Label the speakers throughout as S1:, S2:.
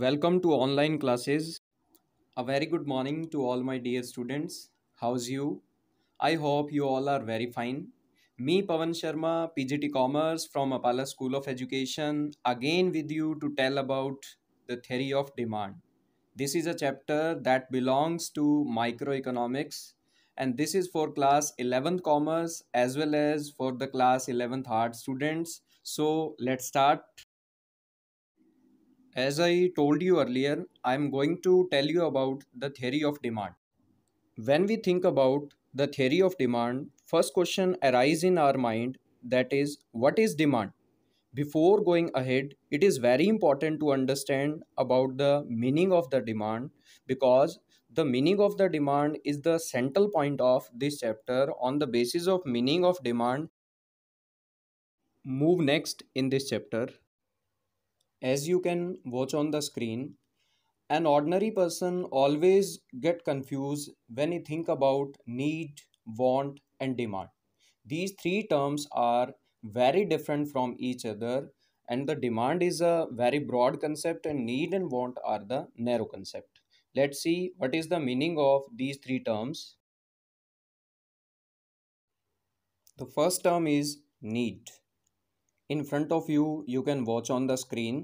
S1: Welcome to online classes. A very good morning to all my dear students. How's you? I hope you all are very fine. Me Pavan Sharma, PGT Commerce from Apala School of Education, again with you to tell about the theory of demand. This is a chapter that belongs to microeconomics and this is for class 11th commerce as well as for the class 11th art students. So let's start as I told you earlier, I am going to tell you about the theory of demand. When we think about the theory of demand, first question arises in our mind that is, what is demand? Before going ahead, it is very important to understand about the meaning of the demand because the meaning of the demand is the central point of this chapter. On the basis of meaning of demand, move next in this chapter as you can watch on the screen an ordinary person always get confused when he think about need want and demand these three terms are very different from each other and the demand is a very broad concept and need and want are the narrow concept let's see what is the meaning of these three terms the first term is need in front of you you can watch on the screen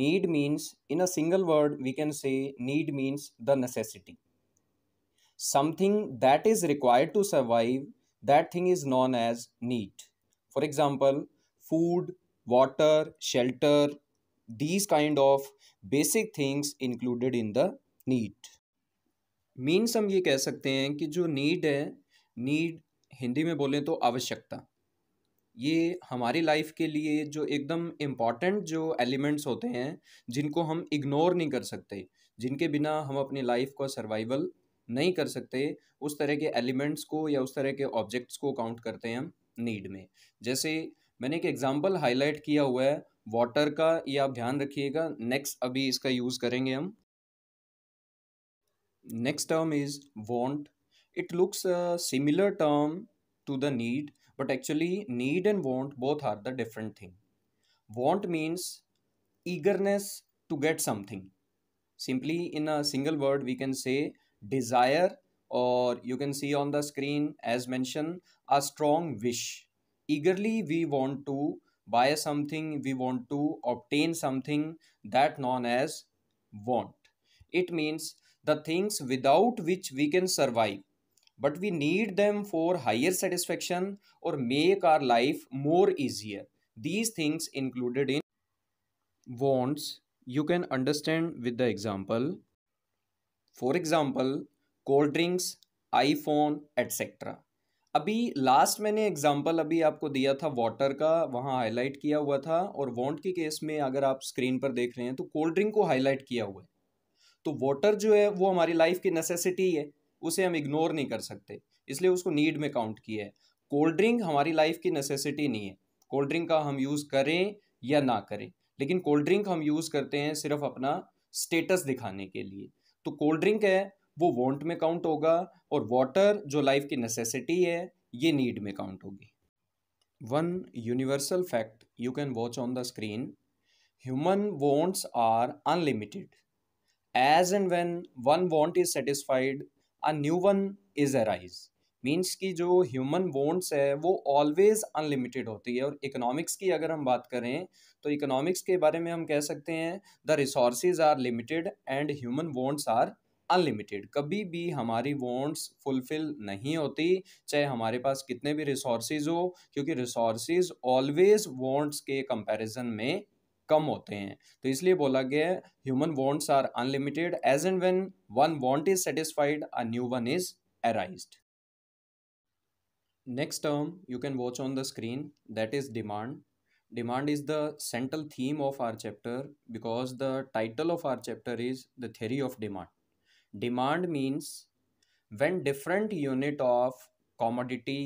S1: need means in a single word we can say need means the necessity something that is required to survive that thing is known as need for example food water shelter these kind of basic things included in the need means hum ye keh sakte hain ki jo need hai need Hindi में बोलें तो आवश्यकता ये हमारी life के लिए जो एकदम इम्पॉर्टेंट जो एलिमेंट्स होते हैं जिनको हम इग्नोर नहीं कर सकते जिनके बिना हम अपनी लाइफ को सर्वाइवल नहीं कर सकते उस तरह के एलिमेंट्स को या उस तरह के ऑब्जेक्ट्स को काउंट करते हैं हम नीड में जैसे मैंने एक एग्जांपल हाईलाइट किया हुआ है वाटर का ये आप ध्यान रखिएगा नेक्स्ट अभी इसका यूज़ करेंगे हम next term is want it looks similar term to the need but actually need and want both are the different thing want means eagerness to get something simply in a single word we can say desire or you can see on the screen as mentioned a strong wish eagerly we want to buy something we want to obtain something that known as want it means the things without which we can survive but we need them for higher satisfaction और make our life more easier these things included in wants you can understand with the example for example cold drinks iPhone etcetera अभी last मैंने example अभी आपको दिया था water का वहाँ highlight किया हुआ था और वॉन्ट के केस में अगर आप स्क्रीन पर देख रहे हैं तो कोल्ड ड्रिंक को हाईलाइट किया हुआ है तो वाटर जो है वो हमारी लाइफ की नेसेसिटी है उसे हम इग्नोर नहीं कर सकते इसलिए उसको नीड में काउंट किया है कोल्ड ड्रिंक हमारी लाइफ की नेसेसिटी नहीं है कोल्ड ड्रिंक का हम यूज़ करें या ना करें लेकिन कोल्ड ड्रिंक हम यूज़ करते हैं सिर्फ अपना स्टेटस दिखाने के लिए तो कोल्ड ड्रिंक है वो वॉन्ट में काउंट होगा और वाटर जो लाइफ की नेसेसिटी है ये नीड में काउंट होगी one universal fact you can watch on the screen human wants are unlimited as and when one want is satisfied a new one is arise means की जो human wants है वो always unlimited होती है और economics की अगर हम बात करें तो इकोनॉमिक्स के बारे में हम कह सकते हैं the resource are limited and human wants are unlimited कभी भी हमारी वॉन्ट्स फुलफिल नहीं होती चाहे हमारे पास कितने भी रिसोर्सेज हो क्योंकि रिसोर्सेज ऑलवेज वॉन्ट्स के कंपैरिजन में कम होते हैं तो इसलिए बोला गया human wants are unlimited as and when one want is satisfied a new one is arise next term you can watch on the screen that is demand demand is the central theme of our chapter because the title of our chapter is the theory of demand demand means when different unit of commodity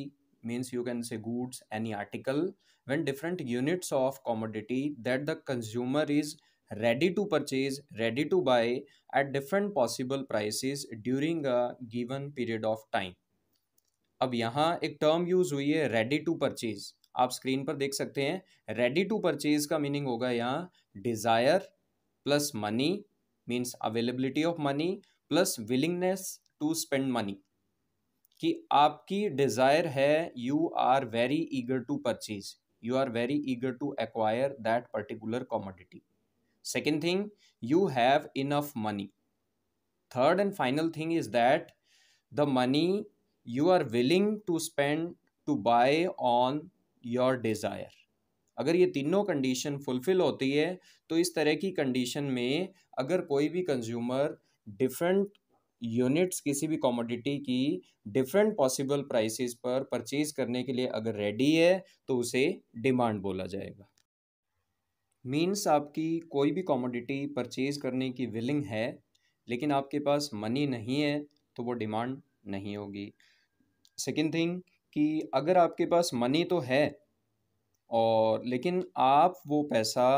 S1: means you can say goods any article when different units of commodity that the consumer is ready to purchase, ready to buy at different possible prices during a given period of time. अब यहाँ एक term use हुई है ready to purchase आप screen पर देख सकते हैं रेडी टू परचेज का मीनिंग होगा यहाँ desire plus money means availability of money plus willingness to spend money कि आपकी डिज़ायर है you are very eager to purchase you are very eager to acquire that particular commodity second thing you have enough money third and final thing is that the money you are willing to spend to buy on your desire अगर ये तीनों condition fulfil होती है तो इस तरह की condition में अगर कोई भी कंज्यूमर डिफरेंट यूनिट्स किसी भी कॉमोडिटी की डिफरेंट पॉसिबल प्राइसेस पर परचेज करने के लिए अगर रेडी है तो उसे डिमांड बोला जाएगा मीन्स आपकी कोई भी कॉमोडिटी परचेज करने की विलिंग है लेकिन आपके पास मनी नहीं है तो वो डिमांड नहीं होगी सेकेंड थिंग कि अगर आपके पास मनी तो है और लेकिन आप वो पैसा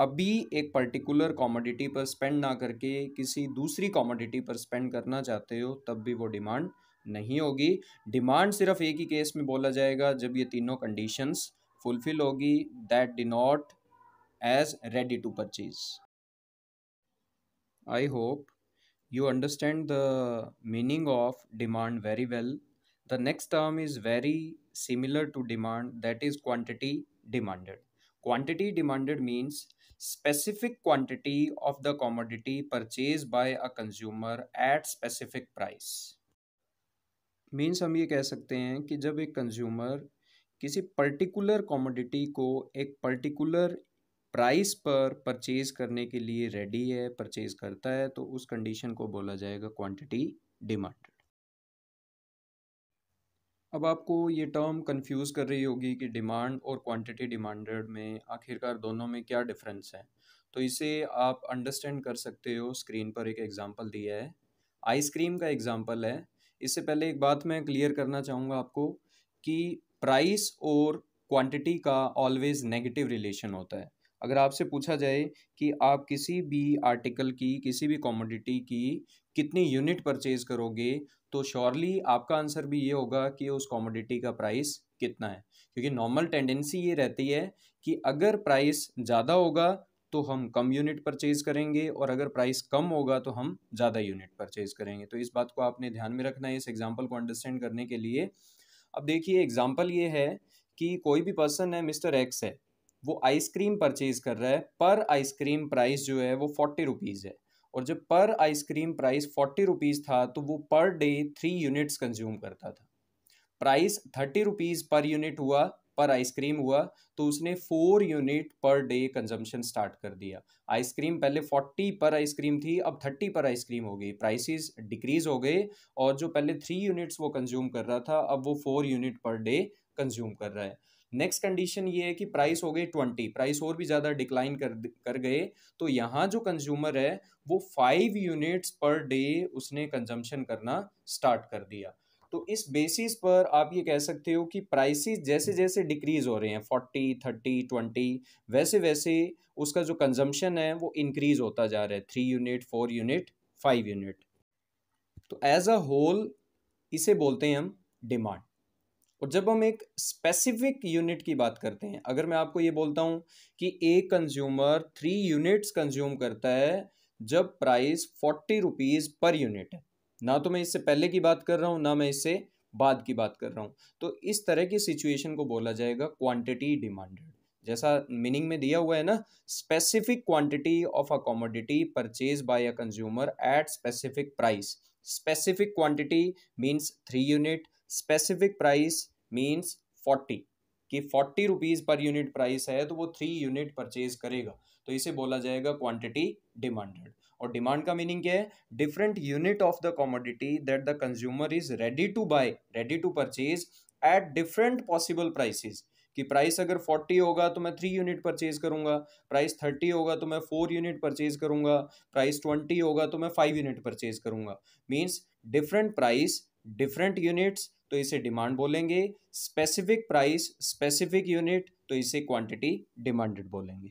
S1: अभी एक पर्टिकुलर कॉमोडिटी पर स्पेंड ना करके किसी दूसरी कॉमोडिटी पर स्पेंड करना चाहते हो तब भी वो डिमांड नहीं होगी डिमांड सिर्फ एक ही केस में बोला जाएगा जब ये तीनों कंडीशंस फुलफिल होगी that not as ready to purchase I hope you understand the meaning of demand very well the next term is very similar to demand that is quantity demanded Quantity demanded means specific quantity of the commodity purchased by a consumer at specific price. Means हम ये कह सकते हैं कि जब एक consumer किसी particular commodity को एक पर्टिकुलर प्राइस पर परचेज करने के लिए रेडी है परचेज करता है तो उस कंडीशन को बोला जाएगा क्वांटिटी डिमांड अब आपको ये टर्म कंफ्यूज कर रही होगी कि डिमांड और क्वांटिटी डिमांडेड में आखिरकार दोनों में क्या डिफरेंस है तो इसे आप अंडरस्टैंड कर सकते हो स्क्रीन पर एक एग्ज़ाम्पल दिया है आइसक्रीम का एग्ज़ाम्पल है इससे पहले एक बात मैं क्लियर करना चाहूँगा आपको कि प्राइस और क्वांटिटी का ऑलवेज़ नेगेटिव रिलेशन होता है अगर आपसे पूछा जाए कि आप किसी भी आर्टिकल की किसी भी कॉमोडिटी की कितनी यूनिट परचेज करोगे तो श्योरली आपका आंसर भी ये होगा कि उस कॉमोडिटी का प्राइस कितना है क्योंकि नॉर्मल टेंडेंसी ये रहती है कि अगर प्राइस ज़्यादा होगा तो हम कम यूनिट परचेज़ करेंगे और अगर प्राइस कम होगा तो हम ज़्यादा यूनिट परचेज़ करेंगे तो इस बात को आपने ध्यान में रखना है इस एग्ज़ाम्पल को अंडरस्टैंड करने के लिए अब देखिए एग्ज़ाम्पल ये है कि कोई भी पर्सन है मिस्टर एक्स है वो आइसक्रीम परचेज़ कर रहा है पर आइसक्रीम प्राइस जो है वो फोर्टी रुपीज़ है और जब पर आइसक्रीम प्राइस फोर्टी रुपीज़ था तो वो per day three units consume करता था price thirty rupees per unit हुआ पर आइसक्रीम हुआ तो उसने four unit per day consumption start कर दिया आइसक्रीम पहले फोर्टी पर आइसक्रीम थी अब थर्टी पर आइसक्रीम हो गई प्राइसेस डिक्रीज हो गए और जो पहले थ्री यूनिट्स वो कंज्यूम कर रहा था अब वो four unit per day consume कर रहा है नेक्स्ट कंडीशन ये है कि प्राइस हो गई ट्वेंटी प्राइस और भी ज़्यादा डिक्लाइन कर कर गए तो यहाँ जो कंज्यूमर है वो फाइव यूनिट्स पर डे उसने कंजम्पशन करना स्टार्ट कर दिया तो इस बेसिस पर आप ये कह सकते हो कि प्राइसेस जैसे जैसे डिक्रीज हो रहे हैं फोर्टी थर्टी ट्वेंटी वैसे वैसे उसका जो कंजम्पशन है वो इंक्रीज होता जा रहा है three unit four unit five unit तो एज अ होल इसे बोलते हैं हम डिमांड और जब हम एक स्पेसिफिक यूनिट की बात करते हैं अगर मैं आपको ये बोलता हूँ कि एक कंज्यूमर थ्री यूनिट्स कंज्यूम करता है जब price forty rupees per unit है ना तो मैं इससे पहले की बात कर रहा हूँ ना मैं इससे बाद की बात कर रहा हूँ तो इस तरह की सिचुएशन को बोला जाएगा क्वांटिटी डिमांडेड जैसा मीनिंग में दिया हुआ है ना specific quantity of a commodity purchase by a consumer at specific price specific quantity means three unit specific price means forty कि forty rupees per unit price है तो वो थ्री यूनिट परचेज करेगा तो इसे बोला जाएगा क्वांटिटी डिमांडेड और डिमांड का मीनिंग क्या है different unit of the commodity that the consumer is ready to buy ready to purchase at different possible prices कि प्राइस अगर फोर्टी होगा तो मैं थ्री यूनिट परचेज करूंगा प्राइस थर्टी होगा तो मैं फोर यूनिट परचेज करूंगा प्राइस ट्वेंटी होगा तो मैं फाइव यूनिट परचेज करूंगा means different price different units तो इसे डिमांड बोलेंगे स्पेसिफिक प्राइस स्पेसिफिक यूनिट तो इसे क्वांटिटी डिमांडेड बोलेंगे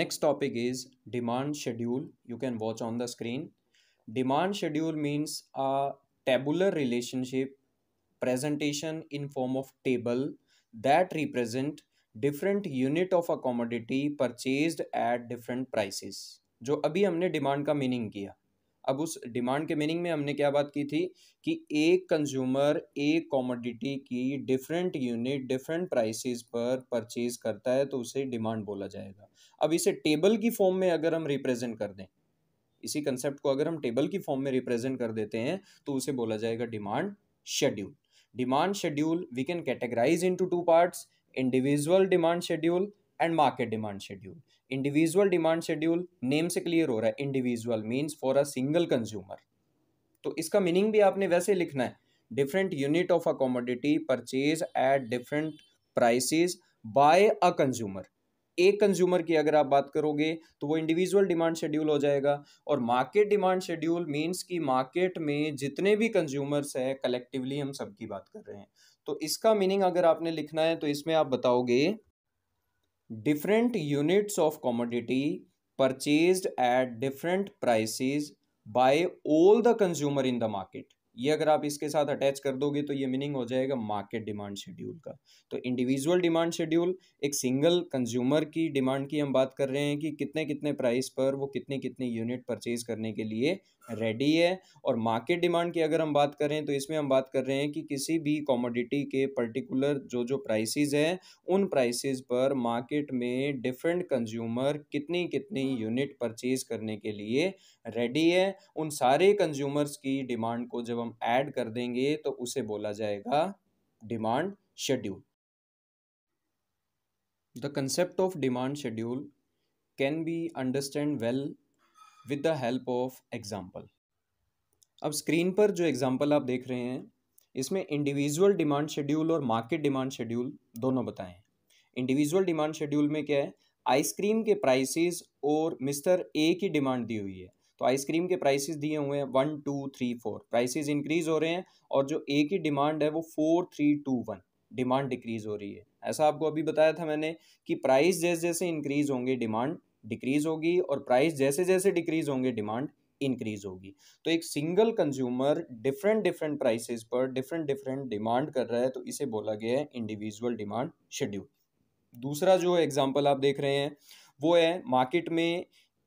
S1: next topic is demand schedule you can watch on the screen demand schedule means a tabular relationship presentation in form of table that represent different unit of a commodity purchase at different prices जो अभी हमने demand का meaning किया अब उस demand के meaning में हमने क्या बात की थी कि एक कंज्यूमर एक कॉमोडिटी की डिफरेंट यूनिट डिफरेंट प्राइसेस पर परचेज करता है तो उसे डिमांड बोला जाएगा अब इसे टेबल की फॉर्म में अगर हम रिप्रेजेंट कर दें इसी कंसेप्ट को अगर हम टेबल की फॉर्म में रिप्रेजेंट कर देते हैं तो उसे बोला जाएगा demand schedule demand schedule we can categorize into two parts individual demand schedule and market demand schedule individual demand schedule name से क्लियर हो रहा है individual means for a single consumer तो इसका मीनिंग भी आपने वैसे लिखना है different unit of a commodity purchase at different prices by a consumer एक कंज्यूमर की अगर आप बात करोगे तो वो इंडिविजुअल डिमांड शेड्यूल हो जाएगा और मार्केट डिमांड शेड्यूल मीन्स कि मार्केट में जितने भी कंज्यूमर्स हैं कलेक्टिवली हम सबकी बात कर रहे हैं तो इसका मीनिंग अगर आपने लिखना है तो इसमें आप बताओगे different units of commodity purchased at different prices by all the consumer in the market ये अगर आप इसके साथ अटैच कर दोगे तो ये मीनिंग हो जाएगा मार्केट डिमांड शेड्यूल का तो इंडिविजुअल डिमांड शेड्यूल एक सिंगल कंज्यूमर की डिमांड की हम बात कर रहे हैं कि कितने कितने प्राइस पर वो कितने कितने यूनिट परचेज करने के लिए रेडी है और मार्केट डिमांड की अगर हम बात करें तो इसमें हम बात कर रहे हैं कि किसी भी कॉमोडिटी के पर्टिकुलर जो जो प्राइसेस हैं उन प्राइसेस पर मार्केट में डिफरेंट कंज्यूमर कितनी कितनी यूनिट परचेज करने के लिए रेडी है उन सारे कंज्यूमर्स की डिमांड को जब हम ऐड कर देंगे तो उसे बोला जाएगा demand schedule the concept of demand schedule can be understand well with the help of example अब स्क्रीन पर जो एग्जाम्पल आप देख रहे हैं इसमें इंडिविजुअल डिमांड शेड्यूल और मार्केट डिमांड शेड्यूल दोनों बताएं इंडिविजुअल डिमांड शेड्यूल में क्या है आइसक्रीम के प्राइसेस और मिस्टर ए की डिमांड दी हुई है तो आइसक्रीम के प्राइसेस दिए हुए हैं one two three four prices increase हो रहे हैं और जो ए की डिमांड है वो four three two one demand decrease हो रही है ऐसा आपको अभी बताया था मैंने कि प्राइस जैसे जैसे इंक्रीज होंगे डिमांड डिक्रीज होगी और प्राइस जैसे जैसे डिक्रीज होंगे डिमांड इंक्रीज होगी तो एक single consumer different different prices पर डिफरेंट डिफरेंट डिमांड कर रहा है तो इसे बोला गया है इंडिविजुअल डिमांड शेड्यूल दूसरा जो एग्जांपल आप देख रहे हैं वो है मार्केट में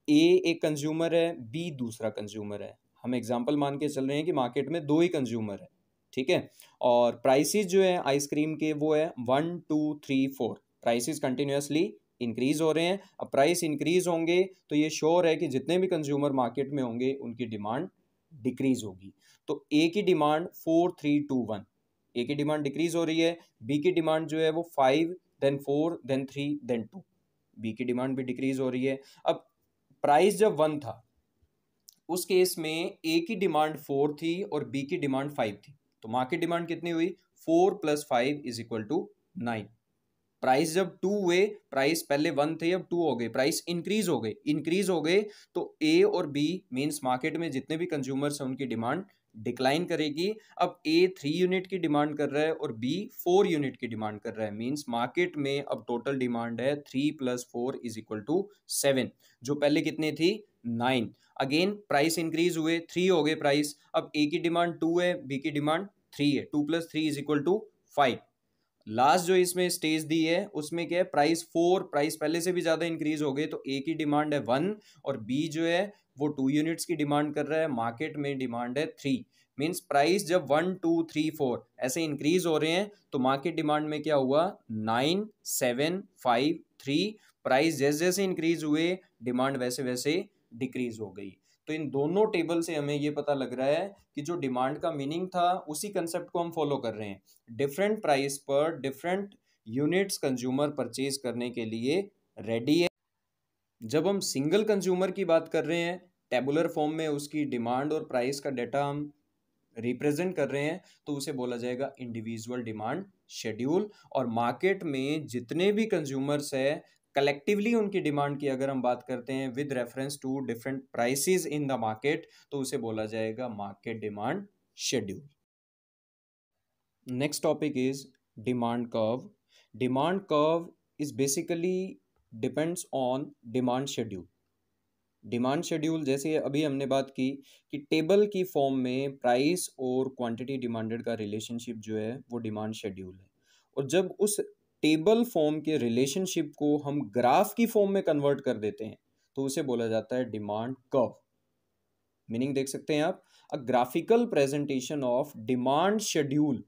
S1: ए एक कंज्यूमर है बी दूसरा कंज्यूमर है हम एग्जांपल मान के चल रहे हैं कि मार्केट में दो ही कंज्यूमर है ठीक है और प्राइसिस जो है आइसक्रीम के वो है one two three four prices continuously increase हो रहे हैं अब प्राइस इंक्रीज़ होंगे तो ये श्योर है कि जितने भी कंज्यूमर मार्केट में होंगे उनकी डिमांड डिक्रीज़ होगी तो ए की demand four three two one A की डिमांड डिक्रीज़ हो रही है बी की डिमांड जो है वो five then four then three then two B की डिमांड भी डिक्रीज़ हो रही है अब प्राइस जब वन था उस केस में ए की डिमांड फोर थी और बी की डिमांड फाइव थी तो मार्केट डिमांड कितनी हुई four plus five is equal to nine price जब टू हुए प्राइस पहले वन थे अब टू हो गए प्राइस इंक्रीज हो गए इंक्रीज हो गए तो ए और बी मीन्स मार्केट में जितने भी कंज्यूमर्स हैं उनकी डिमांड डिक्लाइन करेगी अब ए थ्री यूनिट की डिमांड कर रहा है और बी फोर यूनिट की डिमांड कर रहा है मींस मार्केट में अब टोटल डिमांड है three plus four is equal to seven जो पहले कितनी थी नाइन अगेन प्राइस इंक्रीज हुए थ्री हो गए प्राइस अब ए की डिमांड टू है बी की डिमांड थ्री है two plus three is equal to five last जो इसमें स्टेज दी है उसमें क्या है प्राइस फोर प्राइस पहले से भी ज़्यादा इंक्रीज हो गए तो ए की डिमांड है वन और बी जो है वो टू यूनिट्स की डिमांड कर रहा है मार्केट में डिमांड है थ्री मीन्स प्राइस जब वन टू थ्री फोर ऐसे इंक्रीज हो रहे हैं तो मार्केट डिमांड में क्या हुआ nine seven five three price जैसे जैसे इंक्रीज हुए डिमांड वैसे वैसे डिक्रीज हो गई तो इन दोनों टेबल से हमें ये पता लग रहा है कि जो डिमांड का मीनिंग था उसी कंसेप्ट को हम फॉलो कर रहे हैं डिफरेंट प्राइस पर डिफरेंट यूनिट्स कंज्यूमर परचेज करने के लिए रेडी है जब हम सिंगल कंज्यूमर की बात कर रहे हैं टेबुलर फॉर्म में उसकी डिमांड और प्राइस का डाटा हम रिप्रेजेंट कर रहे हैं तो उसे बोला जाएगा इंडिविजुअल डिमांड शेड्यूल और मार्केट में जितने भी कंज्यूमर्स हैं कलेक्टिवली उनकी डिमांड की अगर हम बात करते हैं with reference to different prices in the market तो उसे बोला जाएगा market demand schedule next topic is demand curve demand curve is basically depends on demand schedule demand schedule जैसे अभी हमने बात की कि टेबल की फॉर्म में प्राइस और क्वांटिटी डिमांडेड का रिलेशनशिप जो है वो डिमांड शेड्यूल है और जब उस टेबल फॉर्म के रिलेशनशिप को हम ग्राफ की फॉर्म में कन्वर्ट कर देते हैं तो उसे बोला जाता है डिमांड कर्व मीनिंग देख सकते हैं आप a graphical presentation of demand schedule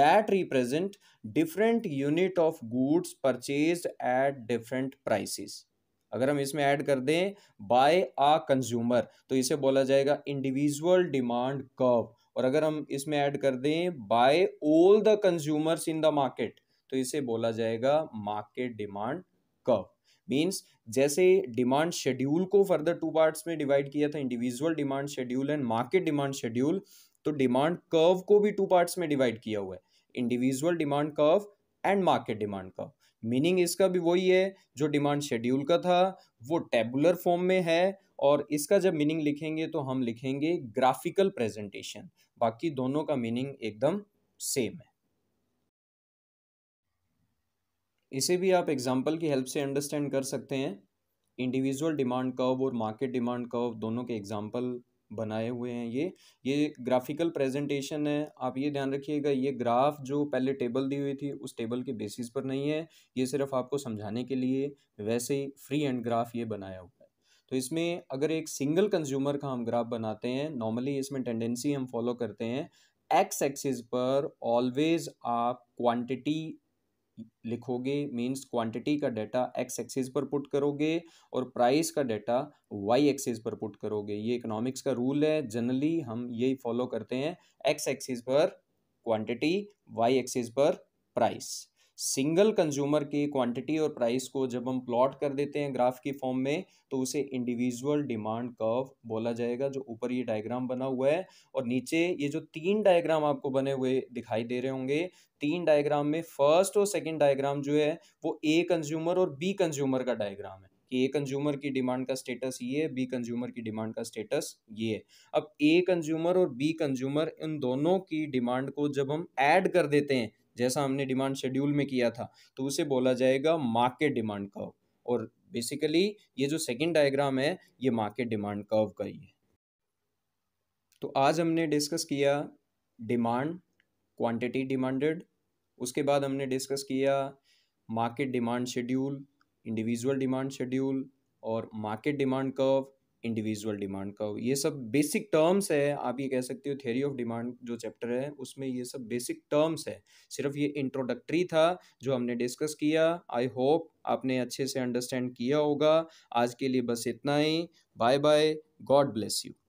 S1: that represent different unit of goods purchase at different prices अगर हम इसमें ऐड कर दें बाय आ कंज्यूमर तो इसे बोला जाएगा इंडिविजुअल डिमांड कर्व और अगर हम इसमें ऐड कर दें by all the consumers in the market तो इसे बोला जाएगा मार्केट डिमांड कर्व मीन्स जैसे डिमांड शेड्यूल को फर्दर टू पार्ट्स में डिवाइड किया था individual demand schedule and market demand schedule तो डिमांड कर्व को भी टू पार्ट्स में डिवाइड किया हुआ है individual demand curve and market demand curve meaning इसका भी वही है जो डिमांड शेड्यूल का था वो टेबुलर फॉर्म में है और इसका जब मीनिंग लिखेंगे तो हम लिखेंगे ग्राफिकल प्रेजेंटेशन बाकी दोनों का मीनिंग एकदम सेम है इसे भी आप एग्जाम्पल की हेल्प से अंडरस्टैंड कर सकते हैं इंडिविजुअल डिमांड कर्व और मार्केट डिमांड कर्व दोनों के एग्जाम्पल बनाए हुए हैं ये ये ग्राफिकल प्रेजेंटेशन है आप ये ध्यान रखिएगा ये ग्राफ जो पहले टेबल दी हुई थी उस टेबल के बेसिस पर नहीं है ये सिर्फ आपको समझाने के लिए वैसे ही फ्री एंड ग्राफ ये बनाया हुआ है तो इसमें अगर एक सिंगल कंज्यूमर का हम ग्राफ बनाते हैं नॉर्मली इसमें टेंडेंसी हम फॉलो करते हैं एक्स एक्सिस पर ऑलवेज आप क्वांटिटी लिखोगे मींस क्वांटिटी का डाटा एक्स एक्सिस पर पुट करोगे और प्राइस का डाटा वाई एक्सिस पर पुट करोगे ये इकोनॉमिक्स का रूल है जनरली हम यही फॉलो करते हैं एक्स एक्सिस पर क्वांटिटी वाई एक्सिस पर प्राइस सिंगल कंज्यूमर की क्वांटिटी और प्राइस को जब हम प्लॉट कर देते हैं ग्राफ की फॉर्म में तो उसे इंडिविजुअल डिमांड कर्व बोला जाएगा जो ऊपर ये डायग्राम बना हुआ है और नीचे ये जो तीन डायग्राम आपको बने हुए दिखाई दे रहे होंगे तीन डायग्राम में फर्स्ट और सेकेंड डायग्राम जो है वो ए कंज्यूमर और बी कंज्यूमर का डायग्राम है कि ए कंज्यूमर की डिमांड का स्टेटस ये है बी कंज्यूमर की डिमांड का स्टेटस ये है अब ए कंज्यूमर और बी कंज्यूमर इन दोनों की डिमांड को जब हम ऐड कर देते हैं जैसा हमने डिमांड शेड्यूल में किया था तो उसे बोला जाएगा मार्केट डिमांड कर्व और बेसिकली ये जो सेकेंड डायग्राम है ये मार्केट डिमांड कर्व का ही है तो आज हमने डिस्कस किया डिमांड क्वांटिटी डिमांडेड उसके बाद हमने डिस्कस किया market demand schedule individual demand schedule और market demand curve individual demand का ये सब बेसिक टर्म्स है आप ये कह सकते हो थ्योरी ऑफ डिमांड जो चैप्टर है उसमें ये सब बेसिक टर्म्स है सिर्फ ये इंट्रोडक्टरी था जो हमने डिस्कस किया आई होप आपने अच्छे से अंडरस्टैंड किया होगा आज के लिए बस इतना ही bye bye God bless you